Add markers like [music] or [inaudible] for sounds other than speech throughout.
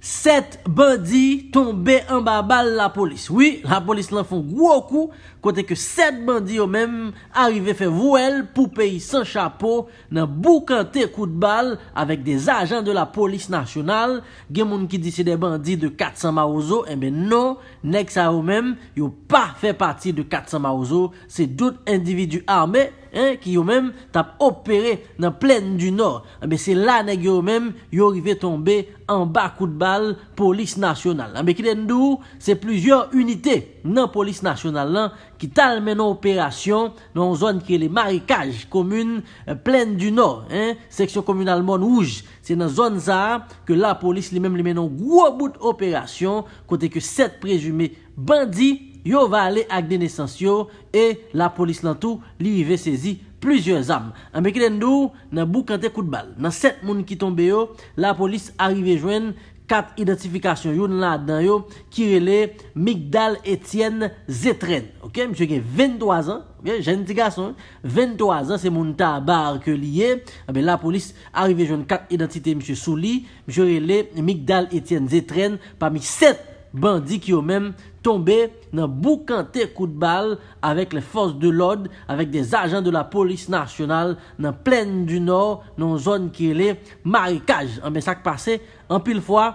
7 bandi tombe an ba bal la polis. Oui, la polis lan fon gwoku kote ke 7 bandi yo menm arrive fe vwel pou peyi san chapo nan bou kante kou de bal avek de agent de la polis nasyonal. Gen moun ki disi de eh bandi non, de 400 maouzo, ebe no, nek sa yo menm yo pa fe pati de 400 maouzo se dout individu arme yo. Ki ah yo men tap opere nan plen du nor Se la neg yo men, yo rive tombe an bakout bal polis nasyonal Kile ndou, se plusieurs unité nan polis nasyonal Ki tal men nan operasyon nan zon ki e le marikaj komune plen du nor Seksyon komune almon wouj Se nan zon za, ke la polis li men nan gwo bout operasyon Kote ke set prejume bandi Yo va ale ak denesans yo E la polis lantou li ve sezi Plüzyor zam Ambeke den do, nan bou kante kout bal Nan set moun ki tombe yo La polis arive jwen kat identifikasyon Yon la adan yo Ki rele Migdal Etienne Zetren Ok, msye gen 23 an 23 an se moun ta bar ke liye Ambe la polis arive jwen kat identite Msye sou li Migdal Etienne Zetren Pamis set bandi ki yo men tombe nan boukante kout bal avek le fos de lode, avek de ajan de la polis nasyonal nan plen du nor, nan zon ki ele marikaj, anbe ah, sak pase anpil fwa,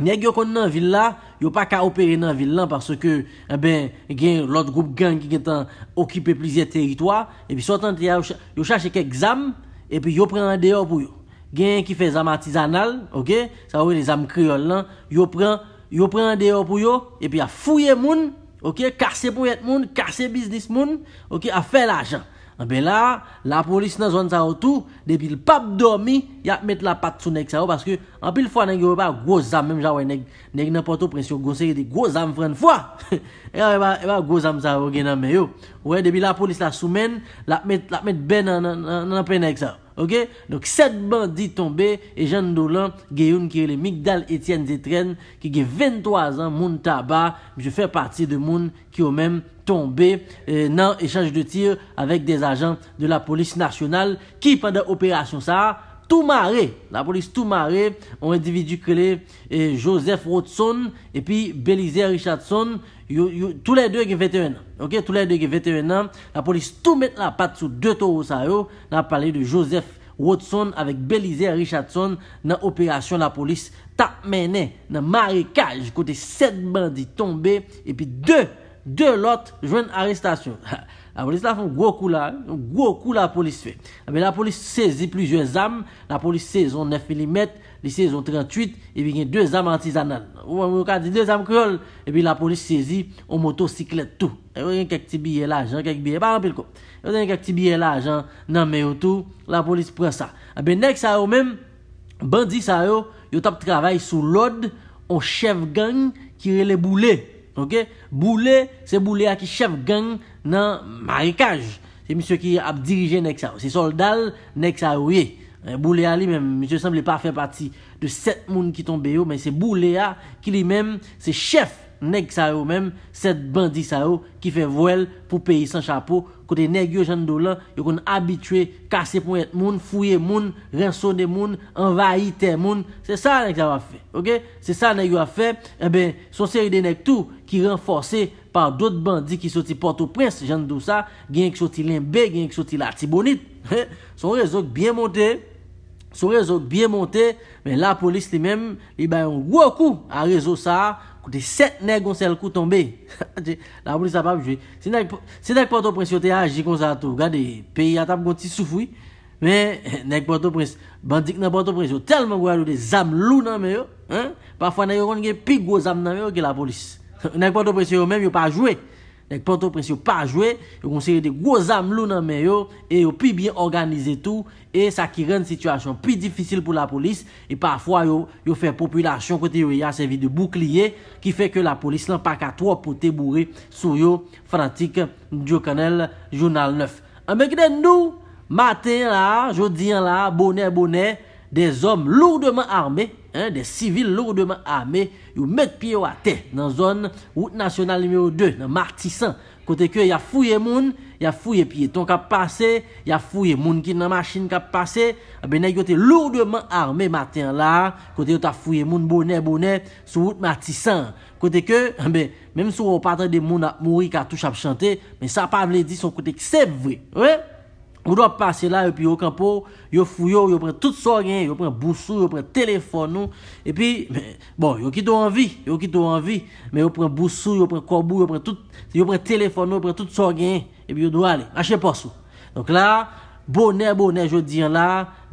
nye gyo kon nan villa, yo pa kaopere nan villa nan, parce ke, anbe eh gen, lot group gang ki gen tan okipe plizye teritwa, epi sotan te yo chache kek zam, epi yo pren an deyo pou yo, gen ki fe zam artizanal, ok, sa ouwe les zam kriol nan, yo pren Yo pre an deyo pou yo, epi a fouye moun, ok, kase pou yet moun, kase biznis moun, ok, a fe l'ajan. Anbe la, la polis nan zon sa wotou, depi l'pap dormi, ya ap met la pat sou nek sa wot, paske anbi l'fwa nengi wè pa gwozam, mèm jan wè, nengi nan poto presyon gwoze, gwozam frend fwa, [laughs] e, e ba e gwozam sa wot gen nan me yo. Wè, depi la polis la soumen, la ap met ben nan ap pen nek sa wot. Ok, donk 7 bandi tombe e jan do lan ge yon kirele Migdal Etienne Zetren ki ge 23 an moun taba, mi je fè partie de moun ki yo menm tombe euh, nan echange de tir avèk de agent de la polis narsyonal ki pandan operasyon sa a, Tou mare, la polis tou mare, an individu kle, Joseph Watson, epi Belize Richardson, tou lai dey ge vetere nan. Ok, tou lai dey ge vetere nan, la polis tou met la pat sou de to ou sa yo, la pale de Joseph Watson, avek Belize Richardson, nan operasyon la polis, ta mene, nan mare kaj, kote sed bandi tombe, epi de, de lot, jwen arrestasyon. [laughs] La polis la fon gwo kou la, gwo kou la polis fe. A be la polis sezi plizye zam, la polis sezon 9 mm, li sezon 38, e bi gen 2 zam antizanal. Ou an mwen ka di 2 zam krol, e bi la polis sezi on moto, siklet, tou. E yo gen kak ti biye la, gen kak ti biye la, gen nan men yo tou, la polis pren sa. A ah, be nek sa yo men, bandi sa yo, yo tap travay sou lod, on chev gang, kire le boule. Ok, boule, se boule a ki chev gang, ok. nan marikaj se misyo ki ap dirije nek sa ou se soldal nek sa ou ye eh, bou le a li men misyo sanble pa fe pati de set moun ki tonbe yo men se bou le a ki li men se chef Neg sa yo menm, set bandi sa yo Ki fe vwel pou peyi san chapo Kote neg yo jan do la Yo kon abitwe kase pou et moun Fouye moun, rensonne moun Envayite moun, se sa neg yo a fe Ok, se sa neg yo a fe Ebe, eh son seri de nek tou Ki renfose par dot bandi ki soti Porto prince jan do sa Genk soti lenbe, genk soti lati bonit [laughs] eh, Son rezok bien monte Son rezok bien monte Men la polis li menm, li bayon woku A rezok sa a Koute 7 nek gon sel kou tombe, la polis ap ap jwe. Se nek porto presyo te aji kon sa to, gade, peyi atap gon ti soufoui. Men, [laughs] nek porto presyo, bandik nek porto presyo, telman gwa yo de zam lou nan me yo. Parfwa nek yo kon nge pi go zam nan me yo ke la polis. [laughs] Nek porto presyo yo men yo pa jwe. Nèk panto pres yo pa jwe, yo konseye de gwozam lou nan men yo, e yo pi bien organize tou, e sa ki ren situasyon pi difisil pou la polis, e pafwa yo yo fe popilasyon kote yo ya sevi de boukliye, ki fe ke la polis lan pa katwa pou te bouri sou yo frantik diokanel jounal 9. A mek den nou, maten la, jodi an la, bonen bonen, De zom lourdement arme, de sivil lourdement arme, yow met piye wate nan zon wout nasyonal mwo 2, nan martisan. Kote ke yow fouye moun, yow fouye piye ton kap pase, yow fouye moun ki nan masin kap pase, abe nen yow te lourdement arme maten la, kote yow ta fouye moun bonet bonet sou wout martisan. Kote ke, abe, menm sou wou paten de moun ap mouri ka touche ap chante, men sa pa vle di son kote ki se vwe, oue? Ou do ap pase la e pi yo kapo, yo fuyo, yo pre tout so gen, yo pre bousou, yo pre telefon nou, e pi, bon, yo ki tou anvi, yo ki tou anvi, men yo pre bousou, yo pre kobou, yo pre tout, yo pre telefon nou, yo pre tout so gen, e pi yo do ale, mache posou. Donk la, bonè, bonè, jodi an la,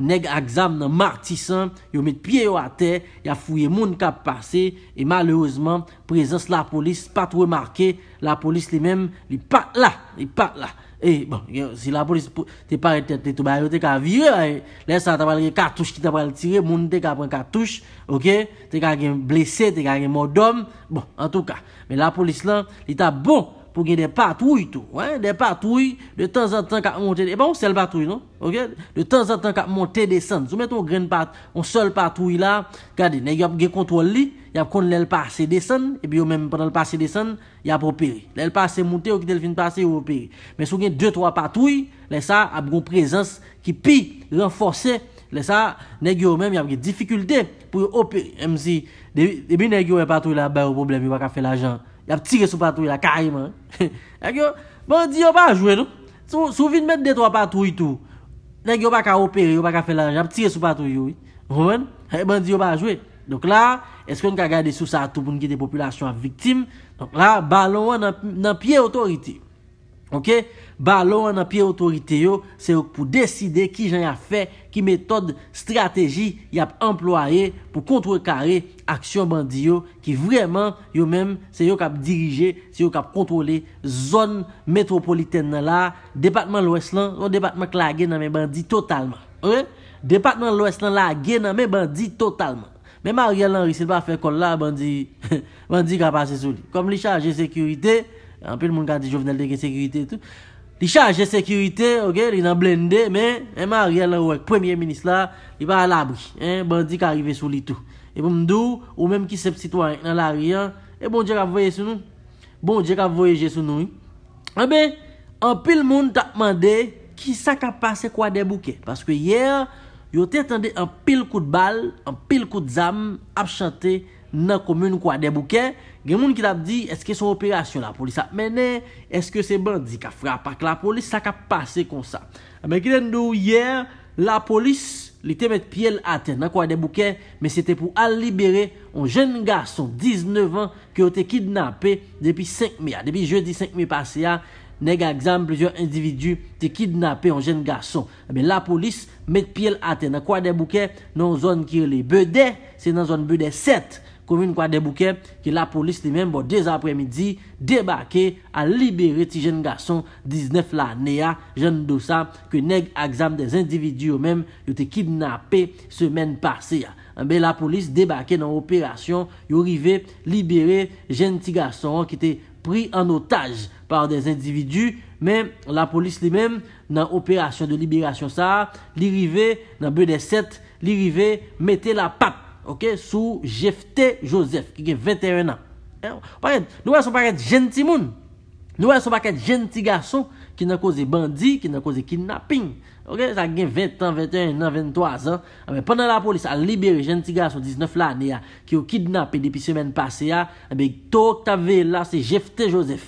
neg aksam nan martisan, yo met piye yo ate, yo fuyo moun kap pase, e malewozman, prezons la polis patwe marke, la polis li men, li pat la, li pat la. E bon, si la polis te pare te toubayo, te ka vye, eh, lè sa ta pale katouche ki ta pale tire, moun te ka pren katouche, ok, te ka gen blese, te ka gen modom, bon, an tou ka. Men la polis lan, li ta bon pou gen de patoui tou, wè, de patoui, de tan san tan ka monte, eh bon, e pa ou sel patoui nou, ok, de tan san tan ka monte desan, sou met ou gren patoui, ou sol patoui la, gade, ne yop gen kontwoli, y ap kon lèl pasè desèn, epi yo mèm pwèndan lèl pasè desèn, y ap opèri. Lèl pasè moutè, ou ki tèl fin pasè, y ap opèri. Men sou gen 2-3 patoui, lè sa ap goun prezans ki pi, renforse, lè sa, neg yo mèm y ap gen difficultè pou y opèri. M si, debi neg yo y e patoui la, bè ou problem, y ap tire sou patoui la, kareman. [laughs] Neg yo, bandi yo pa jwè nou. Sou fin mèt 2-3 patoui tou, neg yo pa ka opèri, y ap tire sou patoui eh, bon, yo. Donk la, eske nou ka gade sou sa atou pou nou ki te populasyon a viktim Donk la, balon wan nan piye otorite Ok, balon wan nan piye otorite yo Se yo pou deside ki jan ya fe, ki metode, strategi Yap emploare pou kontre kare aksyon bandi yo Ki vreman yo menm se yo kap dirije, se yo kap kontrole Zon metropoliten nan la, departman lwes lan O departman k lage nan men bandi totalman Departman lwes lan lage nan men bandi totalman Mè mè [laughs] a riyal nan rise pa fè kol la, bandi ka pase sou li. Kom li chanje sekurite, anpil moun ka di jovnelte ki sekurite tout, li chanje sekurite, ok, li nan blende, mè, mè mè a riyal nan wèk, premiè minis la, li pa alabri, bandi ka arrive sou li tout. E pou mdou, ou mèm ki sepsitwa renk nan la riyan, e bon dje ka voye sou nou, eh bon dje ka voye sou nou. E bè, anpil moun ta pman de ki sa ka pase kwa de bouke, paske yèr, yo te atande an pil kout bal, an pil kout zam, ap chante nan komoun kwa debouke, gen moun ki tap di, eske son operasyon la polis ap mene, eske se bandi ka frapak la polis, sa ka pase kon sa. Ame ki den nou yer, la polis, li te mette pye l'Aten, nan kwa de bouke, men se te pou alibere, un jen gason, 19 an, ki ou te kidnapé, depi 5 mi, depi jeudi 5 mi pase ya, neg a gsam, plezion individu, te kidnapé, un jen gason, eh la polis, mette pye l'Aten, nan kwa de bouke, nan zon ki li bedè, se nan zon bedè 7, se nan zon bedè 7, Komin kwa debouke, ki la polis li men bo dez apremidi, debake a libere ti jen gason 19 la nea, jen dosa, ke neg aksam de zindividyu yo men yo te kidnape semen pase ya. Anbe la polis debake nan operasyon, yo rive libere jen ti gason ki te pri an otaj par de zindividyu, men la polis li men nan operasyon de liberasyon sa, li rive nan bedeset, li rive mette la pat, Ok, sou Jefté Joseph ki gen 21 an. Nou wè son pwakèd genti moun. Nou wè son pwakèd genti gason ki nan kose bandi, ki nan kose kidnapping. Ok, sa gen 20 an, 21 an, 23 an. Ame, pwakèd la polis a libere genti gason 19 lanyan ah, ki yo kidnape depi semen pase ya. Ah. Ame, eh to wèk ta veye la, se Jefté Joseph.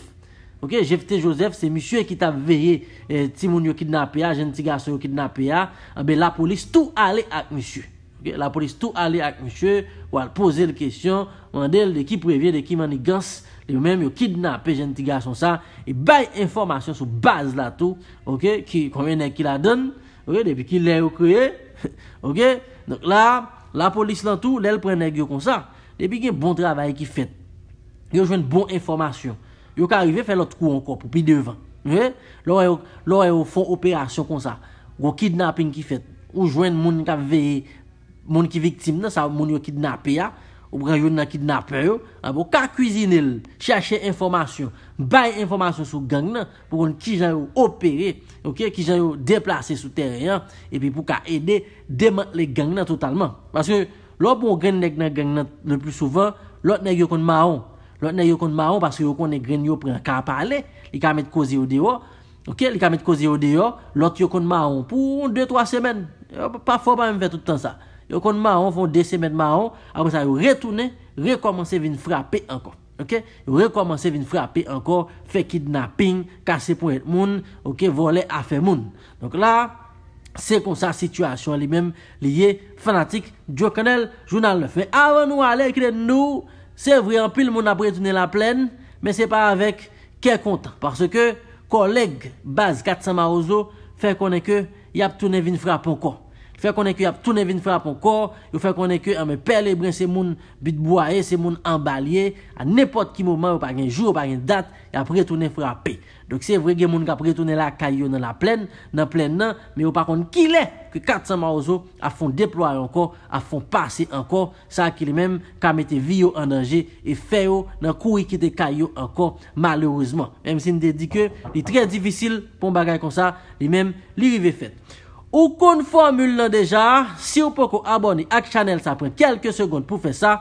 Ok, Jefté Joseph se monsye ki ta veye eh, timoun yo kidnape ah, ya, genti gason yo kidnape ya. Ame, eh la polis tou ale ak monsye. La polis tou alè ak mèche, ou alè pose lè kèsyon, ou an dè lè de ki prevyè, de ki manigans, ou mèm yo kidnap pè gen tiga son sa, e bay informasyon sou baz lè tou, konwen lè ki la don, depi ki lè yo kreye, ok, donc la, la polis lè tou, lè lè pren lè yo kon sa, depi ki bon travay ki fèt, yo jwen bon informasyon, yo ka rive fè lot kou an kop, ou pi devan, yo yo fon operasyon kon sa, yo kidnapin ki fèt, ou jwen moun ka veye, moun ki viktim nan, sa moun yo kidnap ya, ou pou ka yon na kidnap yo, an pou ka kuzine l, chache informasyon, bay informasyon sou gang nan, pou kon ki jan yo opere, ki jan yo deplase sou teren, epi pou ka ede, demat le gang nan totalman, paske lò pou gen nek nan gang nan le plus souvan, lòt ne yon kon maron, lòt ne yon kon maron paske yon kon nek gen yo prena ka pale, li ka met koze yo deyo, li ka met koze yo deyo, lòt yon kon maron pou 2-3 semen, pa fo ba mwen ve toutan sa, Yo kon ma an, fon desi men ma an, apon sa yo retoune, rekomense vin frape ankon. Ok, yo rekomense vin frape ankon, fe kidnapping, kase pou et moun, ok, vole afe moun. Donk la, se kon sa situasyon li men, li ye fanatik, jo kenel, jounal le fe. Avan nou ale, kile nou, se vre anpil moun apou etoune la plen, men se pa avek, ke kontan. Parce ke, koleg, baz 400 ma ozo, fe konen ke, yap toune vin frape ankon. Yo fè konè kè ap ah, tounè vin frap ankor, yo fè konè kè ame pelè brin se moun bitbouaye, se moun ambalye, an nepot ki mouman, yo pa genjou, yo pa genjou dat, yo ap retounè frapè. Donk se vre gen moun kap retounè la kayo nan la plèn, nan plèn nan, mi yo pa konn kilè ki 400 maouzo a fon deplware ankor, a fon pase ankor, sa ki li menm ka mette vi yo an danje, e fè yo nan kou yi kite kayo ankor malerouzman. Mèm sin dedikè, li trè difisil pou bagay kon sa, li menm li vive fèt. Ou kon formule nan deja, si ou pou kon abone ak chanel sa apren kelke segonde pou fe sa,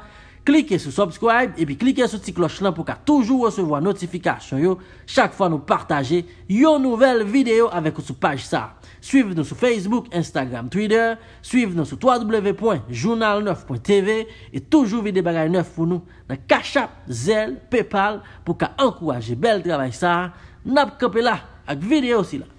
klike sou subscribe, e pi klike sou ti kloch lan pou ka toujou recevo an notifikasyon yo, chak fwa nou partaje yo nouvel video avèk ou sou paj sa. Suiv nou sou Facebook, Instagram, Twitter, suiv nou sou www.journal9.tv, e toujou vide bagay nef pou nou, nan kachap, zel, pepal, pou ka ankouaje bel trabay sa, nap kope la ak video si la.